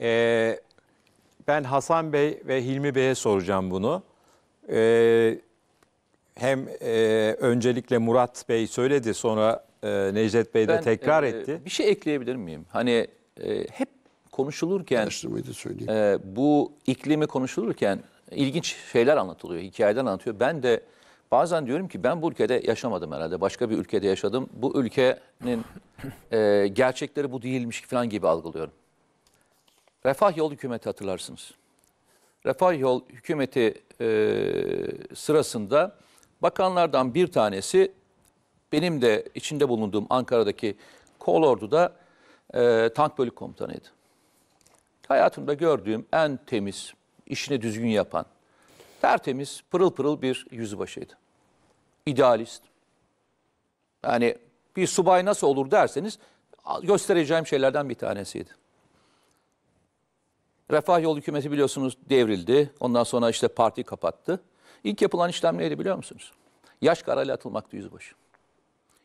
Ee, ben Hasan Bey ve Hilmi Bey'e soracağım bunu. Ee, hem e, öncelikle Murat Bey söyledi sonra e, Necdet Bey de Ben, tekrar e, etti. Bir şey ekleyebilir miyim? Hani e, hep konuşulurken da söyleyeyim. e, bu iklimi konuşulurken ilginç şeyler anlatılıyor, hikayeden anlatıyor. Ben de bazen diyorum ki ben bu ülkede yaşamadım herhalde. Başka bir ülkede yaşadım. Bu ülkenin e, gerçekleri bu değilmiş falan gibi algılıyorum. Refah Yol Hükümeti hatırlarsınız. Refah Yol Hükümeti e, sırasında bakanlardan bir tanesi benim de içinde bulunduğum Ankara'daki Kolordu'da e, tank bölük komutanıydı. Hayatımda gördüğüm en temiz, işini düzgün yapan, tertemiz, pırıl pırıl bir yüzbaşıydı. İdealist. Yani bir subay nasıl olur derseniz göstereceğim şeylerden bir tanesiydi. Refah Yol Hükümeti biliyorsunuz devrildi. Ondan sonra işte parti kapattı. İlk yapılan işlem neydi biliyor musunuz? Yaş kararıyla atılmaktı yüzbaşı.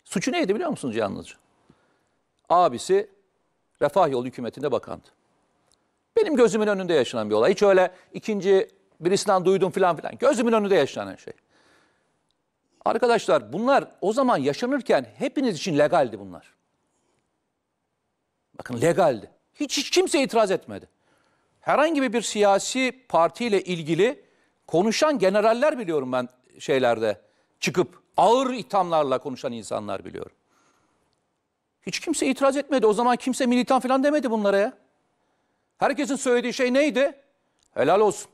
Suçu neydi biliyor musunuz yalnızca? Abisi Refah Yol Hükümeti'nde bakandı. Benim gözümün önünde yaşanan bir olay. Hiç öyle ikinci birisinden duydum falan filan. Gözümün önünde yaşanan şey. Arkadaşlar bunlar o zaman yaşanırken hepiniz için legaldi bunlar. Bakın legaldi. Hiç, hiç kimse itiraz etmedi herhangi bir siyasi partiyle ilgili konuşan generaller biliyorum ben şeylerde çıkıp ağır ithamlarla konuşan insanlar biliyorum. Hiç kimse itiraz etmedi. O zaman kimse militan falan demedi bunlara ya. Herkesin söylediği şey neydi? Helal olsun.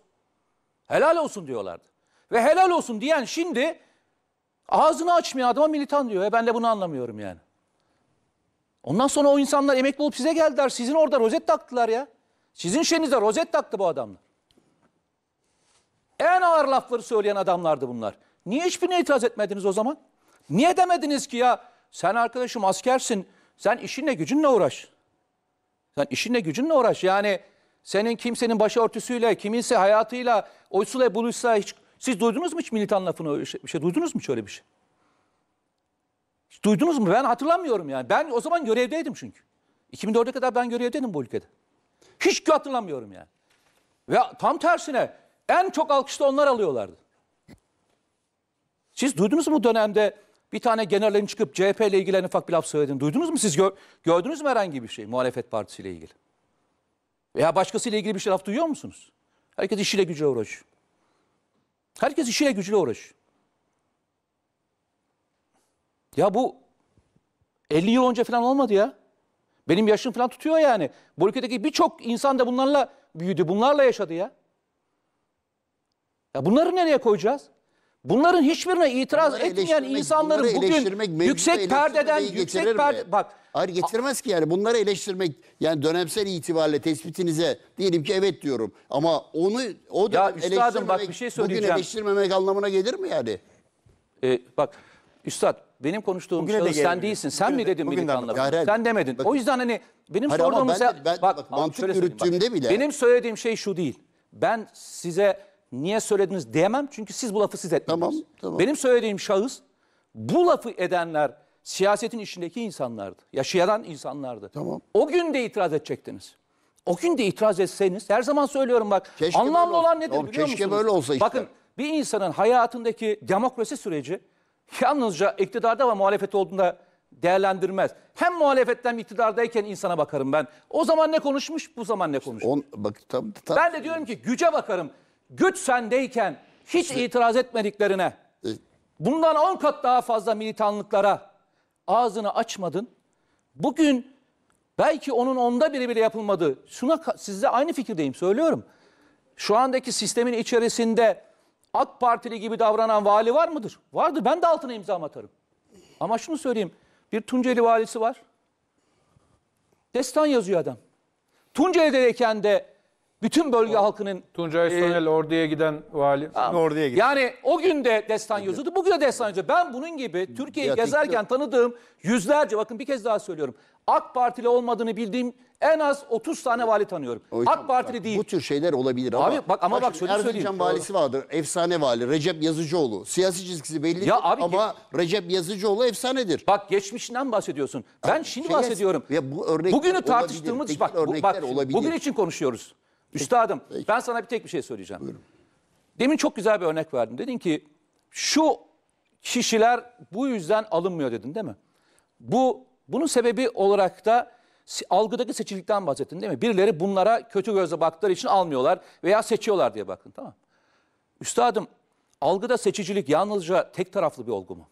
Helal olsun diyorlardı. Ve helal olsun diyen şimdi ağzını açmıyor adama militan diyor. E ben de bunu anlamıyorum yani. Ondan sonra o insanlar emekli olup size geldiler. Sizin orada rozet taktılar ya. Sizin şeyinize rozet taktı bu adamlar. En ağır lafları söyleyen adamlardı bunlar. Niye hiçbirine itiraz etmediniz o zaman? Niye demediniz ki ya sen arkadaşım askersin, sen işinle gücünle uğraş. Sen işinle gücünle uğraş. Yani senin kimsenin başörtüsüyle, kiminse hayatıyla, oysuyla, buluşsa hiç... Siz duydunuz mu hiç militan lafını? Şey, bir şey, şey duydunuz mu şöyle bir şey? Hiç duydunuz mu? Ben hatırlamıyorum yani. Ben o zaman görevdeydim çünkü. 2004'e kadar ben görevdeydim bu ülkede. Hiç hatırlamıyorum yani. Ve tam tersine en çok alkışta onlar alıyorlardı. Siz duydunuz mu bu dönemde bir tane generalin çıkıp CHP ile ilgili en ufak bir laf söylediğini duydunuz mu? Siz gör, gördünüz mü herhangi bir şey muhalefet partisi ile ilgili? Veya başkasıyla ilgili bir şey laf duyuyor musunuz? Herkes işiyle gücüyle uğraşıyor. Herkes işiyle gücüyle uğraşıyor. Ya bu 50 yıl önce falan olmadı ya. Benim yaşım falan tutuyor yani. Bu ülkedeki birçok insan da bunlarla büyüdü, bunlarla yaşadı ya. Ya bunları nereye koyacağız? Bunların hiçbirine itiraz bunları etmeyen insanların bugün yüksek perdeden yüksek perde bak Hayır getirmez ki yani bunları eleştirmek yani dönemsel itibariyle tespitinize diyelim ki evet diyorum ama onu o da eleştirmemek bak, bir şey bugün eleştirmemek anlamına gelir mi yani? Ee, bak üstad benim konuştuğum Bugüne şahıs sen değilsin. Sen Bugüne mi de- dedin bugünden bak- militanla? Sen demedin. bakın. o yüzden hani benim Hayır sorduğum ben ben- bak, mantık şöyle söyleyeyim, yürüttüğümde bile- Benim söylediğim şey şu değil. Ben size niye söylediniz diyemem çünkü siz bu lafı siz etmediniz. Tamam, tamam. Benim söylediğim şahıs bu lafı edenler siyasetin içindeki insanlardı. Yaşayan insanlardı. Tamam. O gün de itiraz edecektiniz. O gün de itiraz etseniz her zaman söylüyorum bak Keşke anlamlı olsa. olan nedir Oğlum, biliyor keşke musunuz? böyle olsa işte. Bakın bir insanın hayatındaki demokrasi süreci yalnızca iktidarda ve muhalefet olduğunda değerlendirmez. Hem muhalefetten iktidardayken insana bakarım ben. O zaman ne konuşmuş, bu zaman ne konuşmuş. On, bak, tam, tam. Ben de diyorum ki güce bakarım. Güç sendeyken hiç işte, itiraz etmediklerine, e, bundan on kat daha fazla militanlıklara ağzını açmadın. Bugün belki onun onda biri bile yapılmadı. Şuna sizle aynı fikirdeyim, söylüyorum. Şu andaki sistemin içerisinde AK Partili gibi davranan vali var mıdır? Vardır. Ben de altına imza atarım. Ama şunu söyleyeyim. Bir Tunceli valisi var. Destan yazıyor adam. Tunceli'deyken de bütün bölge o, halkının... Tuncay Sonel e, Ordu'ya giden vali. Tamam. Ordu'ya giden. Yani o gün de destan yazıyordu, bugün de destan yazıyor. Ben bunun gibi Türkiye'yi gezerken tanıdığım yüzlerce, bakın bir kez daha söylüyorum. AK Partili olmadığını bildiğim en az 30 tane vali tanıyorum. Hocam, AK Partili bak, değil. Bu tür şeyler olabilir ama. Abi bak ama bak şöyle Erzincan söyleyeyim. valisi vardır. Efsane vali Recep Yazıcıoğlu. Siyasi çizgisi belli ya abi, ama Recep Yazıcıoğlu efsanedir. Bak geçmişinden bahsediyorsun. Ben abi, şimdi şey, bahsediyorum. Ya bu örnek Bugünü tartıştığımız olabilir, bak, bak olabilir. bugün için konuşuyoruz. Üstadım Peki. ben sana bir tek bir şey söyleyeceğim. Buyurun. Demin çok güzel bir örnek verdin. Dedin ki şu kişiler bu yüzden alınmıyor dedin değil mi? Bu bunun sebebi olarak da algıdaki seçicilikten bahsettin değil mi? Birileri bunlara kötü gözle baktıkları için almıyorlar veya seçiyorlar diye bakın tamam. Üstadım algıda seçicilik yalnızca tek taraflı bir olgu mu?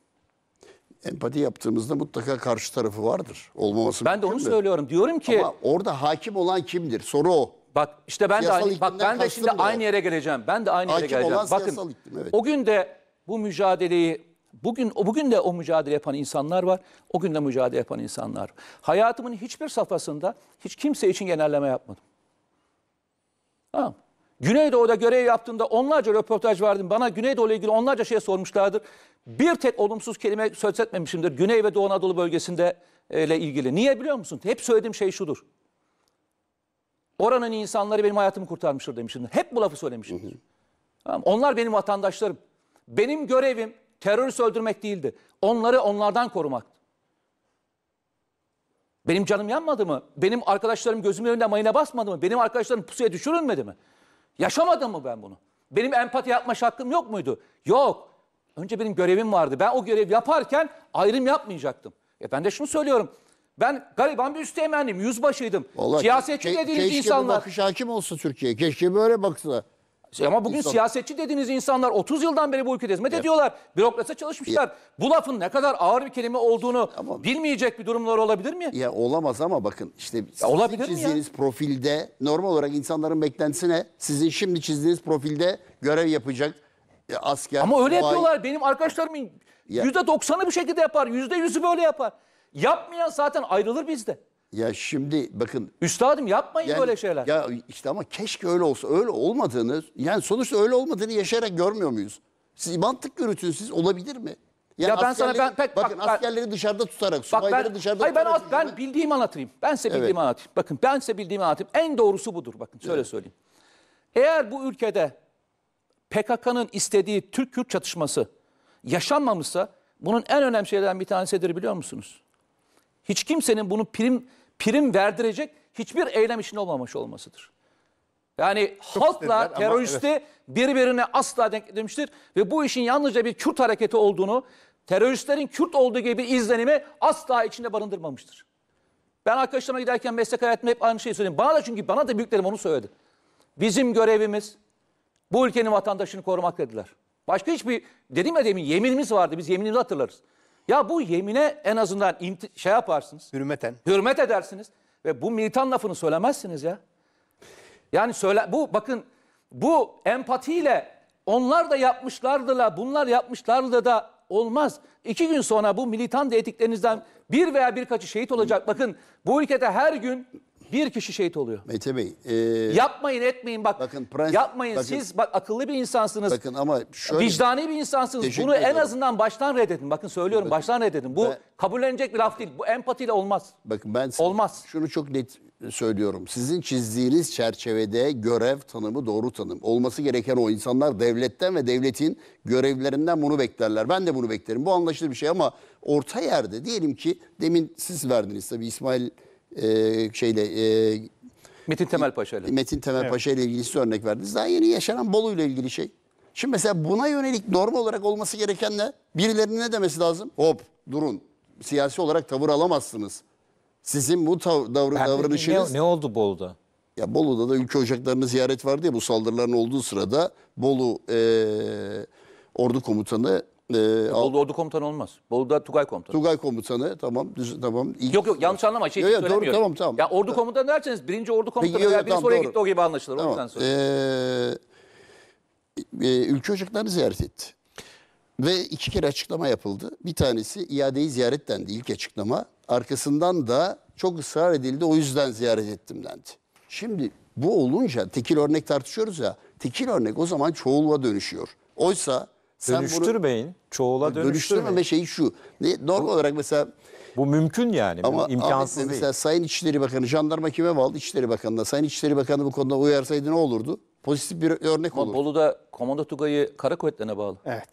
Empati yaptığımızda mutlaka karşı tarafı vardır. Olmaması Ben de onu mi? söylüyorum. Diyorum ki Ama orada hakim olan kimdir? Soru o. Bak işte ben siyasal de bak ben de şimdi aynı yere geleceğim. Ben de aynı hakim yere geleceğim. Olan Bakın iklim, evet. o gün de bu mücadeleyi Bugün bugün de o mücadele yapan insanlar var. O gün de mücadele yapan insanlar. Hayatımın hiçbir safhasında hiç kimse için genelleme yapmadım. Tamam. Güneydoğu'da görev yaptığımda onlarca röportaj verdim. Bana Güneydoğu ile ilgili onlarca şey sormuşlardır. Bir tek olumsuz kelime söz etmemişimdir. Güney ve Doğu Anadolu bölgesinde e, ile ilgili. Niye biliyor musun? Hep söylediğim şey şudur. Oranın insanları benim hayatımı kurtarmıştır demişimdir. Hep bu lafı söylemişimdir. Tamam. Onlar benim vatandaşlarım. Benim görevim terörist öldürmek değildi. Onları onlardan korumak. Benim canım yanmadı mı? Benim arkadaşlarım gözümün önünde mayına basmadı mı? Benim arkadaşlarım pusuya düşürülmedi mi? Yaşamadım mı ben bunu? Benim empati yapma hakkım yok muydu? Yok. Önce benim görevim vardı. Ben o görev yaparken ayrım yapmayacaktım. E ben de şunu söylüyorum. Ben gariban bir üsteğmendim, yüzbaşıydım. Vallahi Siyasetçi ke- dediğiniz insanlar. Keşke bakış hakim olsa Türkiye. Keşke böyle baksa. Şey, ama bugün İnsan... siyasetçi dediğiniz insanlar 30 yıldan beri bu ülkede hizmet evet. ediyorlar. Bürokrasi çalışmışlar. Ya. Bu lafın ne kadar ağır bir kelime olduğunu ama, bilmeyecek bir durumlar olabilir mi? Ya olamaz ama bakın işte ya sizin çizdiğiniz ya? profilde normal olarak insanların beklentisine sizin şimdi çizdiğiniz profilde görev yapacak e, asker. Ama öyle vay... yapıyorlar. Benim arkadaşlarım ya. %90'ı bu şekilde yapar. %100'ü böyle yapar. Yapmayan zaten ayrılır bizde. Ya şimdi bakın. Üstadım yapmayın yani, böyle şeyler. Ya işte ama keşke öyle olsa. Öyle olmadığını yani sonuçta öyle olmadığını yaşayarak görmüyor muyuz? Siz mantık yürütüyorsunuz. Siz olabilir mi? Yani ya ben sana ben pek, bakın bak, askerleri ben, dışarıda tutarak, subayları ben, dışarıda hayır, tutarak. Ben, ben bildiğim anlatayım. Ben size bildiğimi evet. anlatayım. Bakın ben size bildiğimi anlatayım. En doğrusu budur. Bakın şöyle evet. söyleyeyim. Eğer bu ülkede PKK'nın istediği Türk-Kürt çatışması yaşanmamışsa bunun en önemli şeylerden bir tanesidir biliyor musunuz? Hiç kimsenin bunu prim prim verdirecek hiçbir eylem için olmamış olmasıdır. Yani Çok halkla teröristi evet. birbirine asla denk demiştir ve bu işin yalnızca bir Kürt hareketi olduğunu, teröristlerin Kürt olduğu gibi bir izlenimi asla içinde barındırmamıştır. Ben arkadaşlarıma giderken meslek hayatımda hep aynı şeyi söyledim. Bana da çünkü bana da büyüklerim onu söyledi. Bizim görevimiz bu ülkenin vatandaşını korumak dediler. Başka hiçbir dedim ya demin yeminimiz vardı biz yeminimizi hatırlarız. Ya bu yemine en azından şey yaparsınız. Hürmeten. Hürmet edersiniz ve bu militan lafını söylemezsiniz ya. Yani söyle bu bakın bu empatiyle onlar da yapmışlardı la bunlar yapmışlardı da olmaz. İki gün sonra bu militan dediklerinizden bir veya birkaçı şehit olacak. Bakın bu ülkede her gün bir kişi şehit oluyor. Mete Bey. E, yapmayın etmeyin bak. Bakın, prens, yapmayın bakın, siz bak akıllı bir insansınız. Bakın ama şöyle. Vicdani bir insansınız. Bunu ederim. en azından baştan reddedin. Bakın söylüyorum bakın, baştan reddedin. Bu ben, kabullenecek bir laf değil. Bu empatiyle olmaz. Bakın ben olmaz. şunu çok net söylüyorum. Sizin çizdiğiniz çerçevede görev tanımı doğru tanım. Olması gereken o insanlar devletten ve devletin görevlerinden bunu beklerler. Ben de bunu beklerim. Bu anlaşılır bir şey ama orta yerde diyelim ki demin siz verdiniz tabii İsmail e, şeyle e, Metin Temel Paşa ile. Metin Temel Paşa ile ilgili örnek verdiniz. Daha yeni yaşanan Bolu ile ilgili şey. Şimdi mesela buna yönelik norm olarak olması gereken ne? Birilerinin ne demesi lazım? Hop durun. Siyasi olarak tavır alamazsınız. Sizin bu tav- davr- ben davranışınız... Ne, ne oldu Bolu'da? Ya Bolu'da da ülke ocaklarını ziyaret vardı ya bu saldırıların olduğu sırada Bolu e, ordu komutanı ee, Bolu'da ordu komutanı olmaz. Bolu'da Tugay komutanı. Tugay komutanı tamam düz, tamam. İyi. Yok yok yanlış anlama şey yok, yok, doğru, tamam tamam. Ya ordu komutanı derseniz birinci ordu komutanı Peki, veya yok, birisi tamam, oraya gitti o gibi anlaşılır. Tamam. O yüzden söylüyorum. Ee, e, e, ülke ocaklarını ziyaret etti. Ve iki kere açıklama yapıldı. Bir tanesi iadeyi ziyaret dendi ilk açıklama. Arkasından da çok ısrar edildi o yüzden ziyaret ettim dendi. Şimdi bu olunca tekil örnek tartışıyoruz ya. Tekil örnek o zaman çoğulva dönüşüyor. Oysa sen dönüştürmeyin. Bunu, çoğula dönüştürmeyin. Dönüştürmeme şeyi şu. Normal bu, olarak mesela... Bu mümkün yani. Ama imkansız Ahmet, değil. Mesela Sayın İçişleri Bakanı, jandarma kime bağlı? İçişleri Bakanı'na. Sayın İçişleri Bakanı bu konuda uyarsaydı ne olurdu? Pozitif bir örnek olur. Bolu'da Komando Tugay'ı kara kuvvetlerine bağlı. Evet.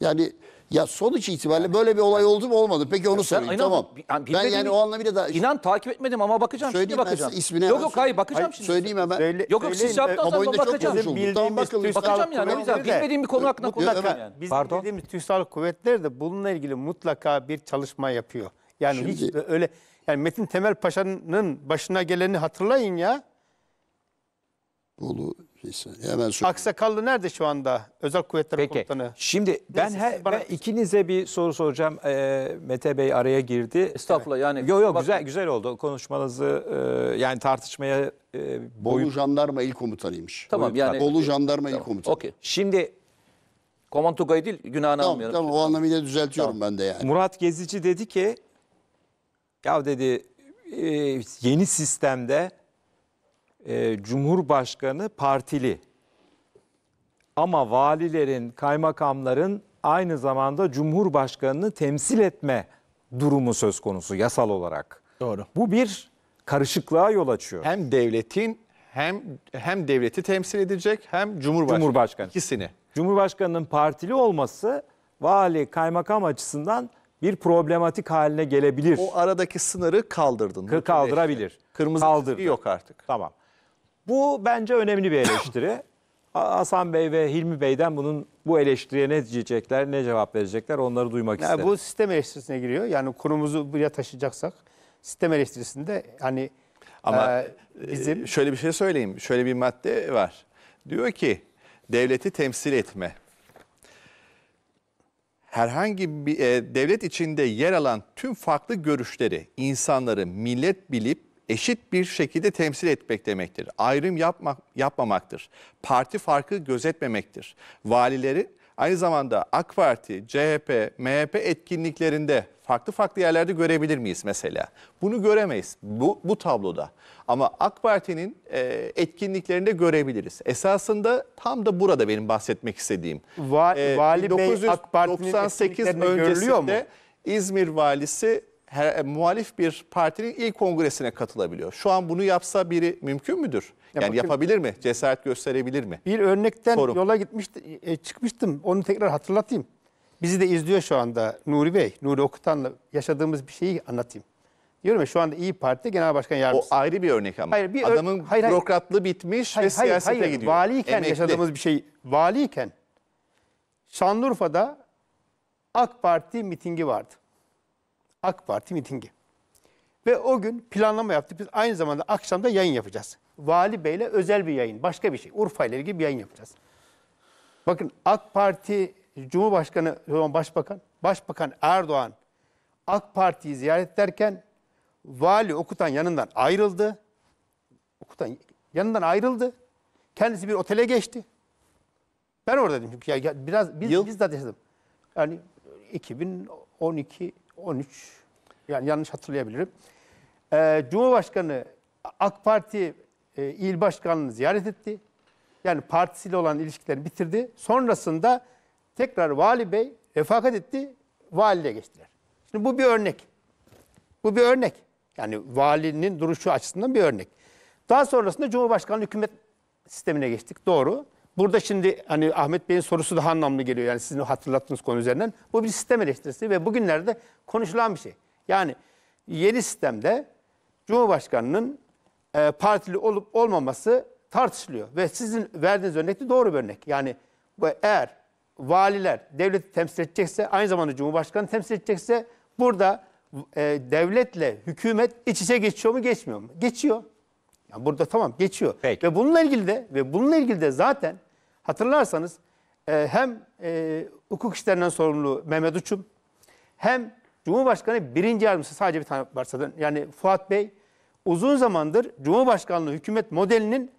Yani ya sonuç itibariyle böyle bir olay oldu mu olmadı. Peki onu sorayım. inan- tamam. yani ben yani o anlamıyla da İnan takip etmedim ama bakacağım söyleyeyim şimdi bakacağım. size ismini. Yok yok hayır bakacağım Hayır, şimdi. Söyleyeyim hemen. Söyle- Yok, yok, siz şey yaptınız. Ama oyunda çok Bakacağım. konuşuldu. Tamam bakalım. TÜSAL Bakacağım yani, o yüzden bilmediğim bir konu hakkında Mutlaka- yani. Bizim Pardon? bildiğimiz Tüysal kuvvetler de bununla ilgili mutlaka bir çalışma yapıyor. Yani hiç öyle yani Metin Temel Paşa'nın başına geleni hatırlayın ya. Bolu hemen söyle. Aksakallı nerede şu anda? Özel Kuvvetler Peki. Komutanı. Şimdi ben, Neyse, he, bana... ben ikinize bir soru soracağım. E, Mete Bey araya girdi. Estağfurullah yani. Yok yok güzel güzel oldu. Konuşmanızı e, yani tartışmaya e, boyu... Bolu Jandarma İl Komutanıymış. Tamam yani. Bolu Jandarma tamam. İl Komutanı. Okey. Şimdi Koman Tugay değil günahını tamam, almıyorum. Tamam o anlamıyla düzeltiyorum tamam. ben de yani. Murat Gezici dedi ki ya dedi e, yeni sistemde e, Cumhurbaşkanı partili. Ama valilerin, kaymakamların aynı zamanda Cumhurbaşkanını temsil etme durumu söz konusu yasal olarak. Doğru. Bu bir karışıklığa yol açıyor. Hem devletin hem hem devleti temsil edecek hem Cumhurbaşkanı. Cumhurbaşkanı. İkisini. Cumhurbaşkanının partili olması vali, kaymakam açısından bir problematik haline gelebilir. O aradaki sınırı kaldırdın. Kaldırabilir. Kırmızı Kaldırdı. yok artık. Tamam. Bu bence önemli bir eleştiri. Hasan Bey ve Hilmi Bey'den bunun bu eleştiriye ne diyecekler, ne cevap verecekler onları duymak yani isterim. Bu sistem eleştirisine giriyor. Yani kurumuzu buraya taşıyacaksak sistem eleştirisinde hani ama e, e, bizim... şöyle bir şey söyleyeyim. Şöyle bir madde var. Diyor ki devleti temsil etme. Herhangi bir e, devlet içinde yer alan tüm farklı görüşleri, insanları millet bilip eşit bir şekilde temsil etmek demektir. Ayrım yapmak, yapmamaktır. Parti farkı gözetmemektir. Valileri aynı zamanda AK Parti, CHP, MHP etkinliklerinde farklı farklı yerlerde görebilir miyiz mesela? Bunu göremeyiz bu, bu tabloda. Ama AK Parti'nin e, etkinliklerinde görebiliriz. Esasında tam da burada benim bahsetmek istediğim. Va, e, Vali e, Bey 1998 AK Parti'nin öncesinde mu? İzmir valisi her, e, muhalif bir partinin ilk kongresine katılabiliyor. Şu an bunu yapsa biri mümkün müdür? Ya yani bakayım. yapabilir mi? Cesaret gösterebilir mi? Bir örnekten Sorum. yola gitmişti, e, çıkmıştım. Onu tekrar hatırlatayım. Bizi de izliyor şu anda Nuri Bey. Nuri Okutan'la yaşadığımız bir şeyi anlatayım. Diyorum ya şu anda İyi Parti Genel Başkan Yardımcısı. O ayrı bir örnek ama. Hayır, bir Adamın hayır, bürokratlığı bitmiş hayır, ve hayır, siyasete hayır. gidiyor. Valiyken Emekli. yaşadığımız bir şey. Valiyken Şanlıurfa'da AK Parti mitingi vardı. AK Parti mitingi. Ve o gün planlama yaptık. Biz aynı zamanda akşamda yayın yapacağız. Vali Bey'le özel bir yayın. Başka bir şey. Urfa ile ilgili bir yayın yapacağız. Bakın AK Parti Cumhurbaşkanı, Başbakan, Başbakan Erdoğan AK Parti'yi ziyaret ederken vali Okutan yanından ayrıldı. Okutan yanından ayrıldı. Kendisi bir otele geçti. Ben oradaydım çünkü ya, ya biraz biz Yıl? biz de yaşadım. Yani 2012 13 yani yanlış hatırlayabilirim. Ee, Cumhurbaşkanı AK Parti e, il başkanını ziyaret etti. Yani partisiyle olan ilişkilerini bitirdi. Sonrasında tekrar Vali Bey refakat etti. Valiliğe geçtiler. Şimdi bu bir örnek. Bu bir örnek. Yani valinin duruşu açısından bir örnek. Daha sonrasında Cumhurbaşkanlığı hükümet sistemine geçtik. Doğru. Burada şimdi hani Ahmet Bey'in sorusu daha anlamlı geliyor. Yani sizin hatırlattığınız konu üzerinden. Bu bir sistem eleştirisi ve bugünlerde konuşulan bir şey. Yani yeni sistemde Cumhurbaşkanı'nın e, partili olup olmaması tartışılıyor. Ve sizin verdiğiniz örnek de doğru bir örnek. Yani eğer valiler devleti temsil edecekse aynı zamanda Cumhurbaşkanı temsil edecekse burada e, devletle hükümet iç içe geçiyor mu geçmiyor mu? Geçiyor. Yani burada tamam geçiyor. Peki. Ve bununla ilgili de ve bununla ilgili de zaten Hatırlarsanız e, hem e, hukuk işlerinden sorumlu Mehmet Uçum hem Cumhurbaşkanı birinci yardımcısı sadece bir tane varsa yani Fuat Bey uzun zamandır Cumhurbaşkanlığı hükümet modelinin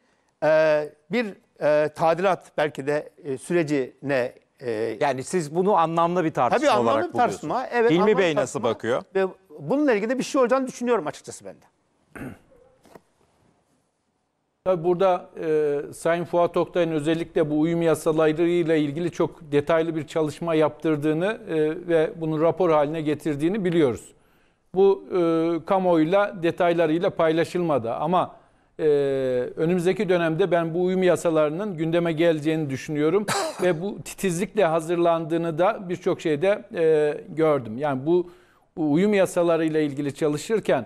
e, bir e, tadilat belki de sürecine yani siz bunu anlamlı bir tartışma tabii olarak anlamlı bir tartışma, buluyorsunuz. Evet, Hilmi Bey nasıl bakıyor? Ve bununla ilgili de bir şey olacağını düşünüyorum açıkçası ben de. Tabii burada e, Sayın Fuat Oktay'ın özellikle bu uyum yasalarıyla ilgili çok detaylı bir çalışma yaptırdığını e, ve bunu rapor haline getirdiğini biliyoruz. Bu e, kamuoyuyla detaylarıyla paylaşılmadı ama e, önümüzdeki dönemde ben bu uyum yasalarının gündeme geleceğini düşünüyorum ve bu titizlikle hazırlandığını da birçok şeyde e, gördüm. Yani bu uyum yasalarıyla ilgili çalışırken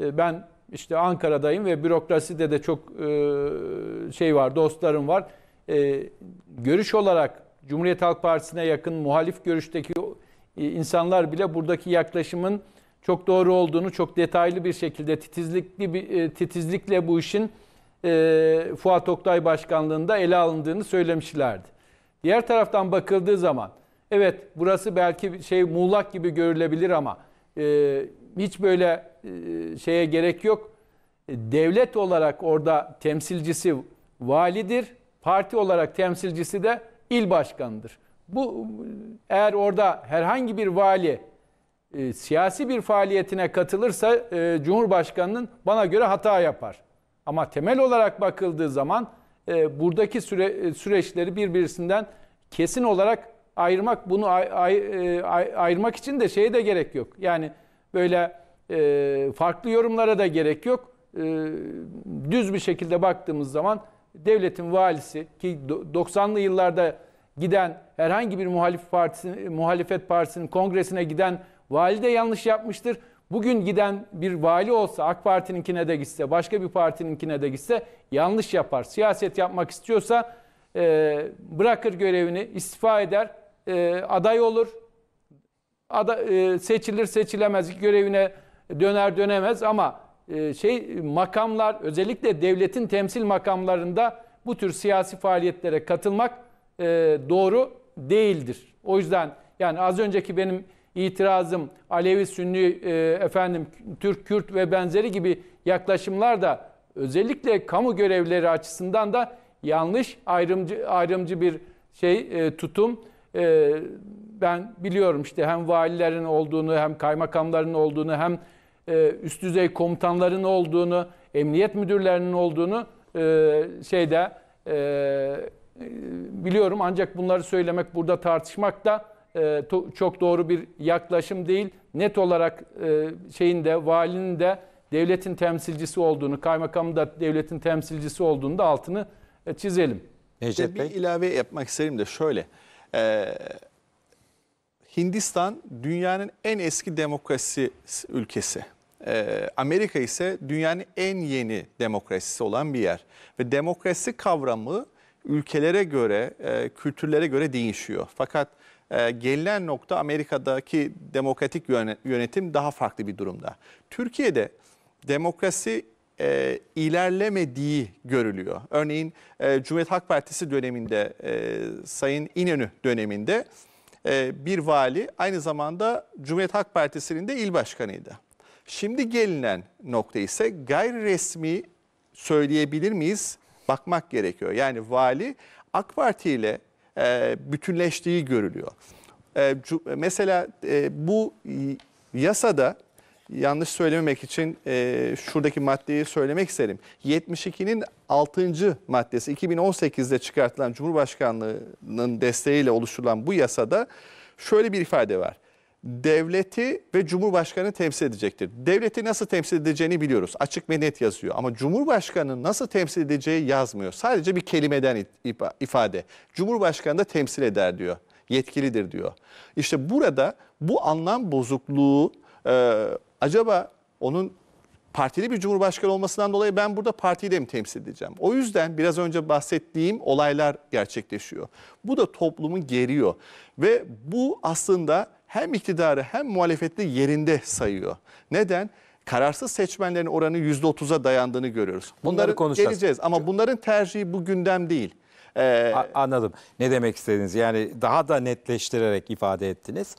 e, ben işte Ankara'dayım ve bürokraside de çok e, şey var, dostlarım var. E, görüş olarak Cumhuriyet Halk Partisi'ne yakın muhalif görüşteki e, insanlar bile buradaki yaklaşımın çok doğru olduğunu çok detaylı bir şekilde titizlikli bir, titizlikle bu işin Fuat Oktay başkanlığında ele alındığını söylemişlerdi. Diğer taraftan bakıldığı zaman evet burası belki şey muğlak gibi görülebilir ama e, hiç böyle e, şeye gerek yok. E, devlet olarak orada temsilcisi validir, parti olarak temsilcisi de il başkanıdır. Bu eğer orada herhangi bir vali e, siyasi bir faaliyetine katılırsa Cumhurbaşkanının bana göre hata yapar. Ama temel olarak bakıldığı zaman buradaki süre, süreçleri birbirisinden kesin olarak ayırmak bunu ay, ay, ay, ayırmak için de şeye de gerek yok. Yani böyle e, farklı yorumlara da gerek yok. E, düz bir şekilde baktığımız zaman devletin valisi ki 90'lı yıllarda giden herhangi bir muhalif partisi, muhalefet partisinin kongresine giden vali de yanlış yapmıştır. Bugün giden bir vali olsa AK Parti'ninkine de gitse, başka bir partininkine de gitse yanlış yapar. Siyaset yapmak istiyorsa e, bırakır görevini, istifa eder, e, aday olur, Ada, e, seçilir seçilemez görevine döner dönemez ama e, şey makamlar özellikle devletin temsil makamlarında bu tür siyasi faaliyetlere katılmak e, doğru değildir. O yüzden yani az önceki benim itirazım Alevi, Sünni, e, efendim Türk, Kürt ve benzeri gibi yaklaşımlar da özellikle kamu görevleri açısından da yanlış ayrımcı ayrımcı bir şey e, tutum e, ben biliyorum işte hem valilerin olduğunu hem kaymakamların olduğunu hem e, üst düzey komutanların olduğunu, emniyet müdürlerinin olduğunu e, şeyde e, biliyorum. Ancak bunları söylemek burada tartışmak da e, to, çok doğru bir yaklaşım değil. Net olarak e, şeyin de valinin de devletin temsilcisi olduğunu, kaymakamın da devletin temsilcisi olduğunu da altını e, çizelim. Necdet e, Bey. Bir ilave yapmak isterim de şöyle. Ee, Hindistan dünyanın en eski demokrasi ülkesi. Ee, Amerika ise dünyanın en yeni demokrasisi olan bir yer. Ve demokrasi kavramı ülkelere göre, e, kültürlere göre değişiyor. Fakat e, gelinen nokta Amerika'daki demokratik yönetim daha farklı bir durumda. Türkiye'de demokrasi e, ilerlemediği görülüyor. Örneğin e, Cumhuriyet Halk Partisi döneminde, e, Sayın İnönü döneminde e, bir vali aynı zamanda Cumhuriyet Halk Partisi'nin de il başkanıydı. Şimdi gelinen nokta ise gayri resmi söyleyebilir miyiz? Bakmak gerekiyor. Yani vali AK Parti ile e, bütünleştiği görülüyor. E, mesela bu yasada yanlış söylememek için e, şuradaki maddeyi söylemek isterim. 72'nin 6. maddesi 2018'de çıkartılan Cumhurbaşkanlığının desteğiyle oluşturulan bu yasada şöyle bir ifade var. Devleti ve Cumhurbaşkanı temsil edecektir. Devleti nasıl temsil edeceğini biliyoruz. Açık ve net yazıyor. Ama Cumhurbaşkanı nasıl temsil edeceği yazmıyor. Sadece bir kelimeden ifade. Cumhurbaşkanı da temsil eder diyor. Yetkilidir diyor. İşte burada bu anlam bozukluğu e, Acaba onun partili bir cumhurbaşkanı olmasından dolayı ben burada partiyi de mi temsil edeceğim? O yüzden biraz önce bahsettiğim olaylar gerçekleşiyor. Bu da toplumu geriyor ve bu aslında hem iktidarı hem muhalefeti yerinde sayıyor. Neden? Kararsız seçmenlerin oranı %30'a dayandığını görüyoruz. Bunları, Bunları konuşacağız. geleceğiz ama bunların tercihi bu gündem değil. Ee, Anladım. Ne demek istediniz? Yani daha da netleştirerek ifade ettiniz.